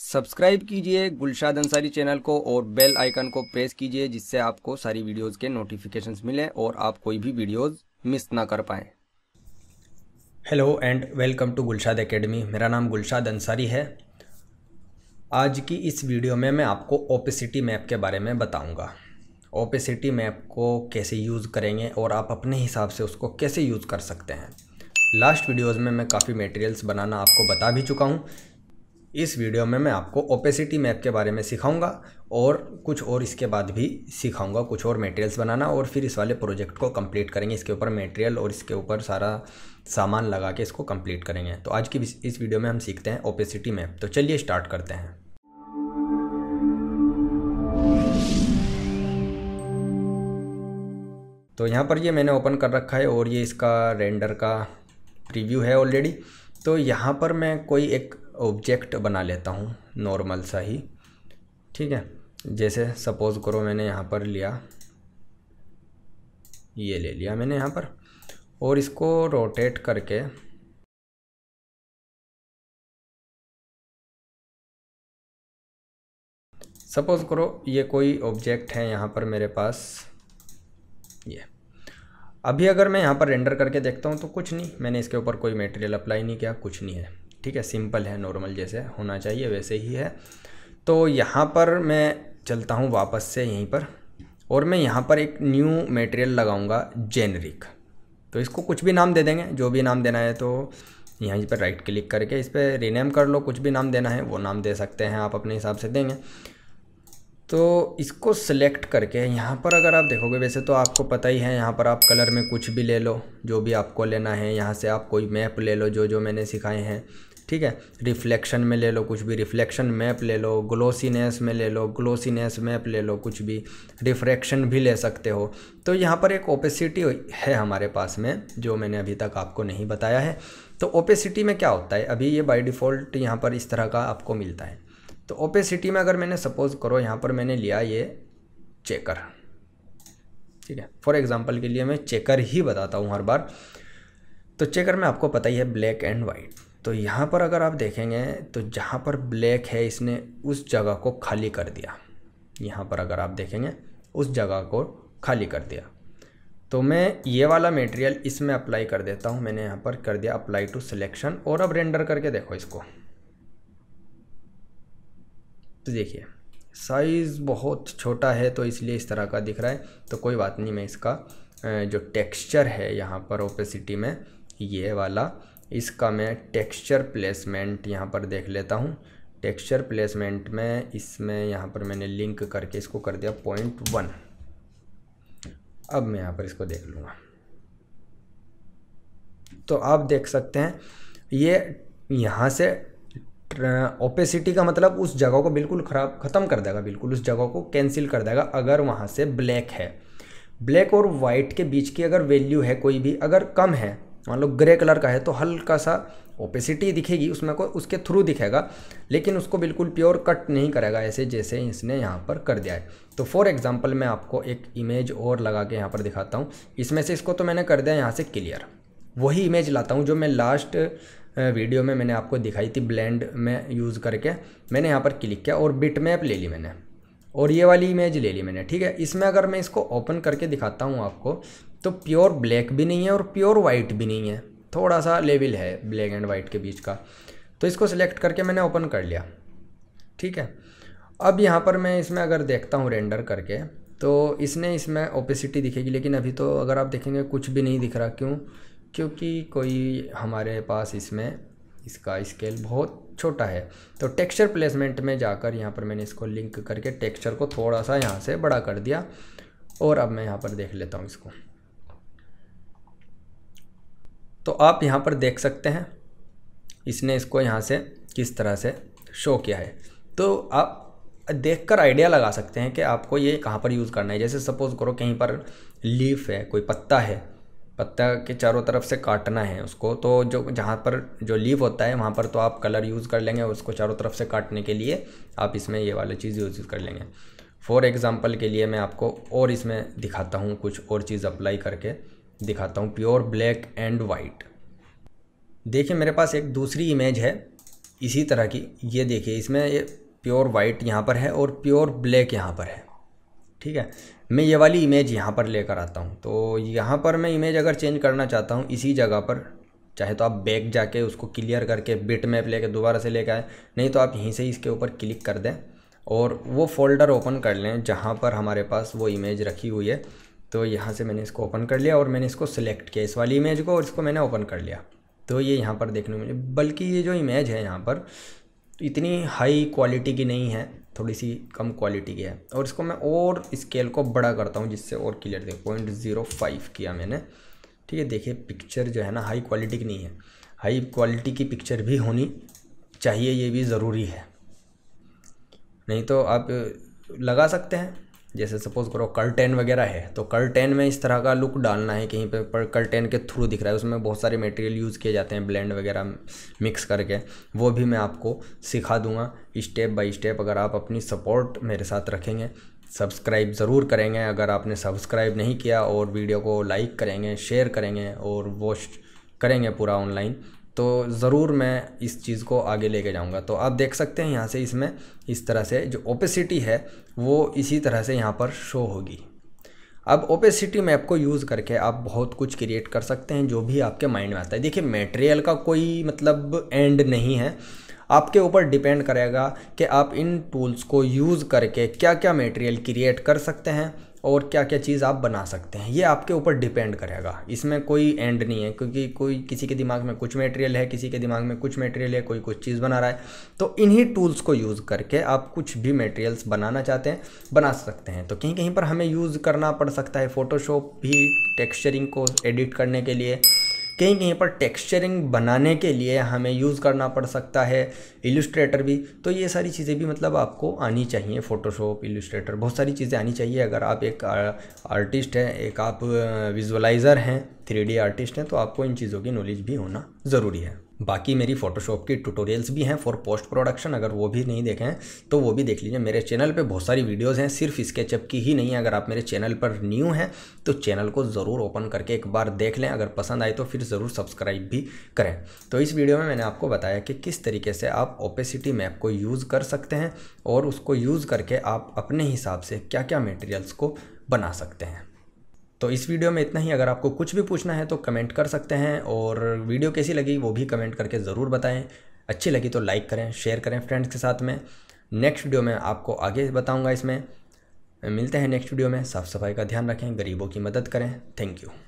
subscribe कीजिए Gulshad Ansari channel को और बेल आइकन को प्रेस कीजिए जिससे आपको सारी वीडियोस के नोटिफिकेशंस मिले और आप कोई भी वीडियोस मिस ना कर पाएँ hello and welcome to Gulshad academy मेरा नाम गुलशाद अंसारी है आज की इस वीडियो में मैं आपको ओपेसिटी मैप के बारे में बताऊंगा ओपेसिटी मैप को कैसे यूज़ करेंगे और आप अपने हिसाब से उसको कैसे यूज़ कर सकते हैं लास्ट वीडियोज़ में मैं काफ़ी मटेरियल्स बनाना आपको बता भी चुका हूँ इस वीडियो में मैं आपको ओपेसिटी मैप के बारे में सिखाऊंगा और कुछ और इसके बाद भी सिखाऊंगा कुछ और मटेरियल्स बनाना और फिर इस वाले प्रोजेक्ट को कंप्लीट करेंगे इसके ऊपर मटेरियल और इसके ऊपर सारा सामान लगा के इसको कंप्लीट करेंगे तो आज की इस वीडियो में हम सीखते हैं ओपेसिटी मैप तो चलिए स्टार्ट करते हैं तो यहाँ पर ये मैंने ओपन कर रखा है और ये इसका रेंडर का प्रीव्यू है ऑलरेडी तो यहाँ पर मैं कोई एक ऑब्जेक्ट बना लेता हूँ नॉर्मल सा ही ठीक है जैसे सपोज़ करो मैंने यहाँ पर लिया ये ले लिया मैंने यहाँ पर और इसको रोटेट करके सपोज़ करो ये कोई ऑब्जेक्ट है यहाँ पर मेरे पास ये अभी अगर मैं यहाँ पर रेंडर करके देखता हूँ तो कुछ नहीं मैंने इसके ऊपर कोई मटेरियल अप्लाई नहीं किया कुछ नहीं है ठीक है सिंपल है नॉर्मल जैसे होना चाहिए वैसे ही है तो यहाँ पर मैं चलता हूँ वापस से यहीं पर और मैं यहाँ पर एक न्यू मटेरियल लगाऊंगा जेनरिक तो इसको कुछ भी नाम दे देंगे जो भी नाम देना है तो यहाँ पर राइट क्लिक करके इस पर रीनेम कर लो कुछ भी नाम देना है वो नाम दे सकते हैं आप अपने हिसाब से देंगे तो इसको सिलेक्ट करके यहाँ पर अगर आप देखोगे वैसे तो आपको पता ही है यहाँ पर आप कलर में कुछ भी ले लो जो भी आपको लेना है यहाँ से आप कोई मैप ले लो जो जो मैंने सिखाए हैं ठीक है रिफ्लेक्शन में ले लो कुछ भी रिफ्लेक्शन मैप ले लो ग्लोसीनेस में ले लो ग्लोसीनेस मैप ले लो कुछ भी रिफ्रैक्शन भी ले सकते हो तो यहाँ पर एक ओपेसिटी है हमारे पास में जो मैंने अभी तक आपको नहीं बताया है तो ओपेसिटी में क्या होता है अभी ये बाई डिफ़ॉल्ट यहाँ पर इस तरह का आपको मिलता है तो ओपेसिटी में अगर मैंने सपोज़ करो यहाँ पर मैंने लिया ये चेकर ठीक है फॉर एग्ज़ाम्पल के लिए मैं चेकर ही बताता हूँ हर बार तो चेकर में आपको पता ही है ब्लैक एंड वाइट तो यहाँ पर अगर आप देखेंगे तो जहाँ पर ब्लैक है इसने उस जगह को खाली कर दिया यहाँ पर अगर आप देखेंगे उस जगह को खाली कर दिया तो मैं ये वाला मटेरियल इसमें अप्लाई कर देता हूँ मैंने यहाँ पर कर दिया अप्लाई टू सिलेक्शन और अब रेंडर करके देखो इसको तो देखिए साइज़ बहुत छोटा है तो इसलिए इस तरह का दिख रहा है तो कोई बात नहीं मैं इसका जो टेक्सचर है यहाँ पर ओपेसिटी में ये वाला इसका मैं टेक्सचर प्लेसमेंट यहाँ पर देख लेता हूँ टेक्सचर प्लेसमेंट में इसमें यहाँ पर मैंने लिंक करके इसको कर दिया पॉइंट वन अब मैं यहाँ पर इसको देख लूँगा तो आप देख सकते हैं ये यहाँ से ओपेसिटी का मतलब उस जगह को बिल्कुल ख़राब ख़त्म कर देगा बिल्कुल उस जगह को कैंसिल कर देगा अगर वहाँ से ब्लैक है ब्लैक और वाइट के बीच की अगर वैल्यू है कोई भी अगर कम है मान लो ग्रे कलर का है तो हल्का सा ओपेसिटी दिखेगी उसमें को उसके थ्रू दिखेगा लेकिन उसको बिल्कुल प्योर कट नहीं करेगा ऐसे जैसे इसने यहाँ पर कर दिया है तो फॉर एग्जाम्पल मैं आपको एक इमेज और लगा के यहाँ पर दिखाता हूँ इसमें से इसको तो मैंने कर दिया यहाँ से क्लियर वही इमेज लाता हूँ जो मैं लास्ट वीडियो में मैंने आपको दिखाई थी ब्लेंड में यूज़ करके मैंने यहाँ पर क्लिक किया और बिट मैप ले ली मैंने और ये वाली इमेज ले ली मैंने ठीक है इसमें अगर मैं इसको ओपन करके दिखाता हूँ आपको तो प्योर ब्लैक भी नहीं है और प्योर वाइट भी नहीं है थोड़ा सा लेवल है ब्लैक एंड वाइट के बीच का तो इसको सिलेक्ट करके मैंने ओपन कर लिया ठीक है अब यहाँ पर मैं इसमें अगर देखता हूँ रेंडर करके तो इसने इसमें ओपेसिटी दिखेगी लेकिन अभी तो अगर आप देखेंगे कुछ भी नहीं दिख रहा क्यों क्योंकि कोई हमारे पास इसमें इसका स्केल बहुत छोटा है तो टेक्सचर प्लेसमेंट में जाकर यहाँ पर मैंने इसको लिंक करके टेक्सचर को थोड़ा सा यहाँ से बड़ा कर दिया और अब मैं यहाँ पर देख लेता हूँ इसको तो आप यहाँ पर देख सकते हैं इसने इसको यहाँ से किस तरह से शो किया है तो आप देख कर आइडिया लगा सकते हैं कि आपको ये कहाँ पर यूज़ करना है जैसे सपोज़ करो कहीं पर लीफ है कोई पत्ता है पत्ता के चारों तरफ से काटना है उसको तो जो जहाँ पर जो लीफ होता है वहाँ पर तो आप कलर यूज़ कर लेंगे उसको चारों तरफ से काटने के लिए आप इसमें ये वाली चीज़ यूज़ कर लेंगे फॉर एग्ज़ाम्पल के लिए मैं आपको और इसमें दिखाता हूँ कुछ और चीज़ अप्लाई करके दिखाता हूँ प्योर ब्लैक एंड वाइट देखिए मेरे पास एक दूसरी इमेज है इसी तरह की ये देखिए इसमें ये प्योर वाइट यहाँ पर है और प्योर ब्लैक यहाँ पर है ठीक है मैं ये वाली इमेज यहाँ पर लेकर आता हूँ तो यहाँ पर मैं इमेज अगर चेंज करना चाहता हूँ इसी जगह पर चाहे तो आप बैक जाके उसको क्लियर करके बिट मैप लेके दोबारा से लेके आए नहीं तो आप यहीं से इसके ऊपर क्लिक कर दें और वो फोल्डर ओपन कर लें जहाँ पर हमारे पास वो इमेज रखी हुई है तो यहाँ से मैंने इसको ओपन कर लिया और मैंने इसको सेलेक्ट किया इस वाली इमेज को और इसको मैंने ओपन कर लिया तो ये यहाँ पर देखने में बल्कि ये जो इमेज है यहाँ पर इतनी हाई क्वालिटी की नहीं है थोड़ी सी कम क्वालिटी की है और इसको मैं और स्केल को बड़ा करता हूँ जिससे और क्लियर दे पॉइंट ज़ीरो फाइव किया मैंने ठीक है देखिए पिक्चर जो है ना हाई क्वालिटी की नहीं है हाई क्वालिटी की पिक्चर भी होनी चाहिए ये भी ज़रूरी है नहीं तो आप लगा सकते हैं जैसे सपोज करो कर्टेन वगैरह है तो कर्टेन में इस तरह का लुक डालना है कहीं पे पर कर्टेन के थ्रू दिख रहा है उसमें बहुत सारे मटेरियल यूज़ किए जाते हैं ब्लेंड वगैरह मिक्स करके वो भी मैं आपको सिखा दूंगा स्टेप बाय स्टेप अगर आप अपनी सपोर्ट मेरे साथ रखेंगे सब्सक्राइब ज़रूर करेंगे अगर आपने सब्सक्राइब नहीं किया और वीडियो को लाइक करेंगे शेयर करेंगे और वॉश करेंगे पूरा ऑनलाइन तो ज़रूर मैं इस चीज़ को आगे लेके जाऊंगा तो आप देख सकते हैं यहाँ से इसमें इस तरह से जो ओपेसिटी है वो इसी तरह से यहाँ पर शो होगी अब ओपेसिटी मैप को यूज़ करके आप बहुत कुछ क्रिएट कर सकते हैं जो भी आपके माइंड में आता है देखिए मेटेरियल का कोई मतलब एंड नहीं है आपके ऊपर डिपेंड करेगा कि आप इन टूल्स को यूज़ करके क्या क्या मटेरियल क्रिएट कर सकते हैं और क्या क्या चीज़ आप बना सकते हैं ये आपके ऊपर डिपेंड करेगा इसमें कोई एंड नहीं है क्योंकि कोई किसी के दिमाग में कुछ मटेरियल है किसी के दिमाग में कुछ मटेरियल है कोई कुछ चीज़ बना रहा है तो इन्हीं टूल्स को यूज़ करके आप कुछ भी मटेरियल्स बनाना चाहते हैं बना सकते हैं तो कहीं कहीं पर हमें यूज़ करना पड़ सकता है फ़ोटोशॉप भी टेक्स्चरिंग को एडिट करने के लिए कहीं कहीं पर टेक्सचरिंग बनाने के लिए हमें यूज़ करना पड़ सकता है इलस्ट्रेटर भी तो ये सारी चीज़ें भी मतलब आपको आनी चाहिए फ़ोटोशॉप इलस्ट्रेटर बहुत सारी चीज़ें आनी चाहिए अगर आप एक आर्टिस्ट हैं एक आप विजुअलाइज़र हैं थ्री आर्टिस्ट हैं तो आपको इन चीज़ों की नॉलेज भी होना ज़रूरी है बाकी मेरी फोटोशॉप की ट्यूटोरियल्स भी हैं फॉर पोस्ट प्रोडक्शन अगर वो भी नहीं देखें तो वो भी देख लीजिए मेरे चैनल पे बहुत सारी वीडियोस हैं सिर्फ स्केचअप की ही नहीं है अगर आप मेरे चैनल पर न्यू हैं तो चैनल को ज़रूर ओपन करके एक बार देख लें अगर पसंद आए तो फिर ज़रूर सब्सक्राइब भी करें तो इस वीडियो में मैंने आपको बताया कि किस तरीके से आप ओपेसिटी मैप को यूज़ कर सकते हैं और उसको यूज़ करके आप अपने हिसाब से क्या क्या मेटेरियल्स को बना सकते हैं तो इस वीडियो में इतना ही अगर आपको कुछ भी पूछना है तो कमेंट कर सकते हैं और वीडियो कैसी लगी वो भी कमेंट करके ज़रूर बताएं अच्छी लगी तो लाइक करें शेयर करें फ्रेंड्स के साथ में नेक्स्ट वीडियो में आपको आगे बताऊँगा इसमें मिलते हैं नेक्स्ट वीडियो में साफ़ सफाई का ध्यान रखें गरीबों की मदद करें थैंक यू